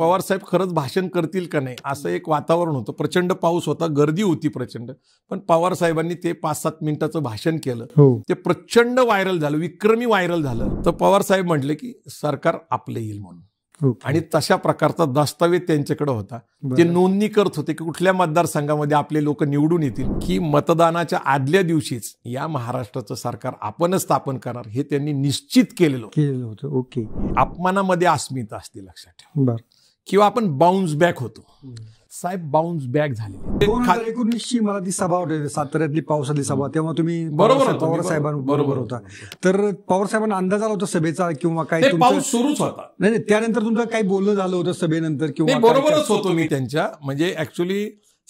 साहेब खरंच भाषण करतील का नाही असं एक वातावरण होतं प्रचंड पाऊस होता गर्दी होती प्रचंड पण पवार साहेबांनी ते पाच सात मिनिटाचं भाषण केलं हो. ते प्रचंड व्हायरल झालं विक्रमी व्हायरल झालं तर पवार साहेब म्हटले की सरकार आपलं येईल म्हणून आणि तशा प्रकारचा दस्तावेज त्यांच्याकडे होता ते नोंदणी करत होते की कुठल्या मतदारसंघामध्ये आपले लोक निवडून येतील की मतदानाच्या आदल्या दिवशीच या महाराष्ट्राचं सरकार आपणच स्थापन करणार हे त्यांनी निश्चित केलेलं केलेलं होतं ओके अपमानामध्ये अस्मिता असते लक्षात ठेवा किंवा आपण बाउन्स बॅक होतो साहेब बाउन्स बॅक झाले एकोणीसची मला ती सभा होते साताऱ्यातली पावसातली सभा तेव्हा तुम्ही बरोबर पवार साहेबांना बरोबर होता तर पवार साहेबांना अंदाज आला होता सभेचा किंवा काय पाऊस सुरूच होता नाही त्यानंतर तुमचं काही बोलणं झालं होतं सभेनंतर किंवा बरोबरच होतो मी त्यांच्या म्हणजे ऍक्च्युली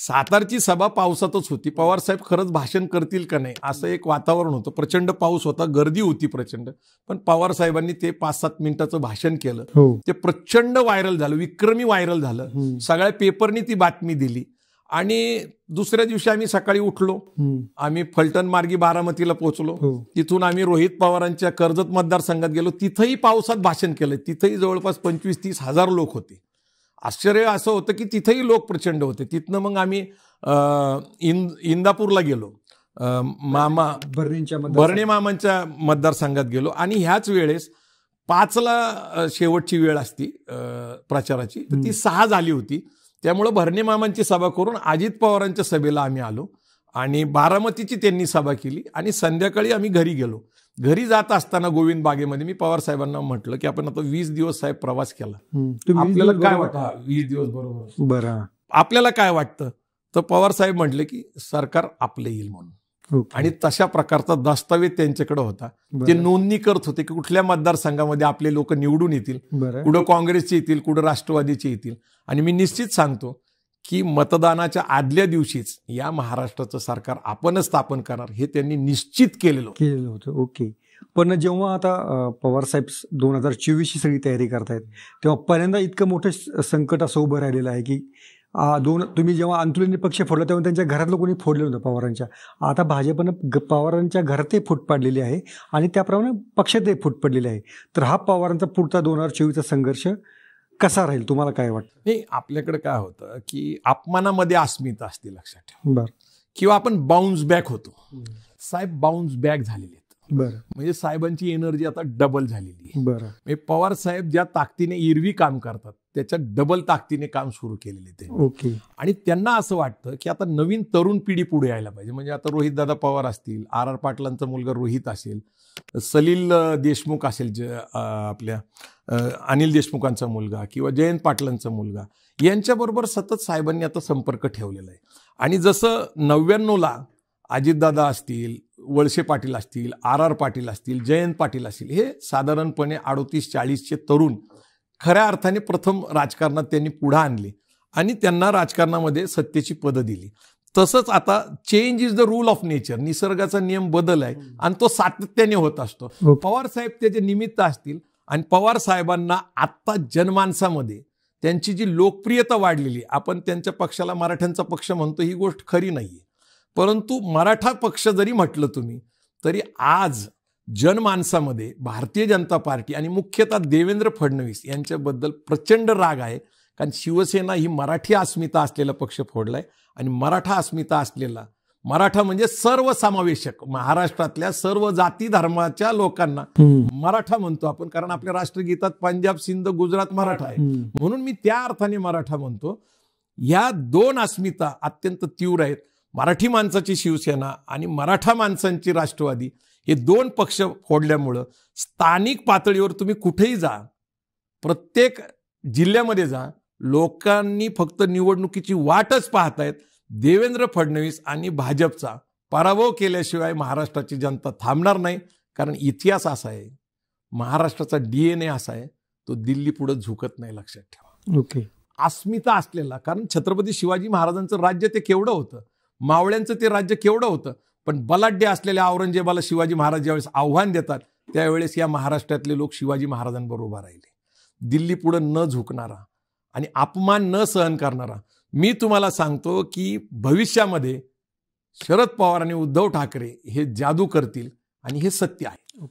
सातारची सभा पावसातच होती पवार साहेब खरंच भाषण करतील का नाही असं एक वातावरण होतं प्रचंड पाऊस होता गर्दी होती प्रचंड पण पवार साहेबांनी ते पाच सात मिनिटाचं भाषण केलं हो. ते प्रचंड व्हायरल झालं विक्रमी व्हायरल झालं सगळ्या पेपरनी ती बातमी दिली आणि दुसऱ्या दिवशी आम्ही सकाळी उठलो आम्ही फलटण मार्गी बारामतीला पोहोचलो हो. तिथून आम्ही रोहित पवारांच्या कर्जत मतदारसंघात गेलो तिथंही पावसात भाषण केलं तिथंही जवळपास पंचवीस तीस हजार लोक होते आश्चर्य असं होतं की तिथेही लोक प्रचंड होते तिथनं मग आम्ही इंदापूरला गेलो मामा भरणींच्या भरणे मामांच्या मतदारसंघात गेलो आणि ह्याच वेळेस पाचला शेवटची वेळ असती प्रचाराची तर ती सहा झाली होती त्यामुळं भरणे मामांची सभा करून अजित पवारांच्या सभेला आम्ही आलो आणि बारामतीची त्यांनी सभा केली आणि संध्याकाळी आम्ही घरी गेलो घरी जात असताना गोविंद बागेमध्ये मी पवार साहेबांना म्हटलं की आपण आता वीस दिवस साहेब प्रवास केला आपल्याला काय वाटतं वीस दिवस बरोबर बरं आपल्याला काय वाटतं तर पवार साहेब म्हटले की सरकार आपले येईल म्हणून आणि तशा प्रकारचा दस्तावेज त्यांच्याकडे होता जे नोंदणी करत होते की कुठल्या मतदारसंघामध्ये आपले लोक निवडून येतील कुठं काँग्रेसचे येतील कुठं राष्ट्रवादीचे येतील आणि मी निश्चित सांगतो की मतदानाच्या आदल्या दिवशीच या महाराष्ट्राचं सरकार आपणच स्थापन करणार हे त्यांनी निश्चित केलेलं केलेलं होतं ओके पण जेव्हा आता पवार साहेब दोन हजार चोवीसची सगळी तयारी करतायत तेव्हा पहिल्यांदा इतकं मोठं संकट असं उभं राहिलेलं आहे की दोन तुम्ही जेव्हा अंतुलिनी पक्ष फोडला तेव्हा त्यांच्या घरातलं कोणी फोडलं नव्हतं पवारांच्या आता भाजपनं पवारांच्या घरातही फूट पाडलेली आहे आणि त्याप्रमाणे पक्षातही फूट पडलेली आहे तर हा पवारांचा पुढचा दोन हजार चोवीसचा संघर्ष कसा राहील तुम्हाला काय वाटतं नाही आपल्याकडे काय होतं की अपमानामध्ये अस्मिता असते लक्षात ठेव बरं किंवा आपण बाउन्स बॅक होतो साहेब बाउन्स बॅक झालेले बरं म्हणजे साहेबांची एनर्जी आता डबल झालेली आहे बरं म्हणजे पवार साहेब ज्या ताकदीने इरवी काम करतात त्याच्यात डबल ताकदीने काम सुरू केलेले ते ओके आणि त्यांना असं वाटतं की आता नवीन तरुण पिढी पुढे यायला पाहिजे म्हणजे आता रोहित दादा पवार असतील आर आर पाटलांचा मुलगा रोहित असेल सलील देशमुख असेल ज आपल्या अनिल देशमुखांचा मुलगा किंवा जयंत पाटलांचा मुलगा यांच्याबरोबर सतत साहेबांनी आता संपर्क ठेवलेला आहे आणि जसं नव्याण्णवला अजितदादा असतील वळसे पाटील असतील आर आर पाटील असतील जयंत पाटील असतील हे साधारणपणे अडोतीस चाळीसचे तरुण खऱ्या अर्थाने प्रथम राजकारणात त्यांनी पुढं आणले आणि त्यांना राजकारणामध्ये सत्तेची पदं दिली तसंच आता change is the rule of nature निसर्गाचा नियम बदल आहे आणि तो सातत्याने होत असतो हो. पवार साहेब त्याचे निमित्त असतील आणि पवार साहेबांना आत्ता जनमानसामध्ये त्यांची जी लोकप्रियता वाढलेली आपण त्यांच्या पक्षाला मराठ्यांचा पक्ष म्हणतो ही गोष्ट खरी नाही परंतु मराठा पक्ष जरी म्हटलं तुम्ही तरी आज जनमानसामध्ये भारतीय जनता पार्टी आणि मुख्यतः देवेंद्र फडणवीस यांच्याबद्दल प्रचंड राग आहे कारण शिवसेना ही मराठी अस्मिता असलेला पक्ष फोडलाय आणि मराठा अस्मिता असलेला मराठा म्हणजे सर्व समावेशक महाराष्ट्रातल्या सर्व जाती धर्माच्या लोकांना मराठा म्हणतो आपण कारण आपल्या राष्ट्रगीतात पंजाब सिंध गुजरात मराठा आहे म्हणून मी त्या अर्थाने मराठा म्हणतो या दोन अस्मिता अत्यंत तीव्र आहेत मराठी माणसाची शिवसेना आणि मराठा माणसांची राष्ट्रवादी हे दोन पक्ष फोडल्यामुळं स्थानिक पातळीवर तुम्ही कुठेही जा प्रत्येक जिल्ह्यामध्ये जा लोकांनी फक्त निवडणुकीची वाटच पाहतायत देवेंद्र फडणवीस आणि भाजपचा पराभव केल्याशिवाय महाराष्ट्राची जनता थांबणार नाही कारण इतिहास असा आहे महाराष्ट्राचा डी एन ए असा आहे तो दिल्ली पुढे झुकत नाही लक्षात ठेवा ओके okay. अस्मिता असलेला कारण छत्रपती शिवाजी महाराजांचं राज्य ते केवढं होतं मावळ्यांचं ते राज्य केवढं होतं पण बलाढ्य असलेल्या औरंगजेबाला शिवाजी महाराज ज्यावेळेस आव्हान देतात त्यावेळेस या महाराष्ट्रातले लोक शिवाजी महाराजांबरोबर उभा राहिले दिल्ली पुढं न झुकणारा आणि अपमान न सहन करणारा मी तुम्हाला सांगतो की भविष्यामध्ये शरद पवार आणि उद्धव ठाकरे हे जादू करतील आणि हे सत्य आहे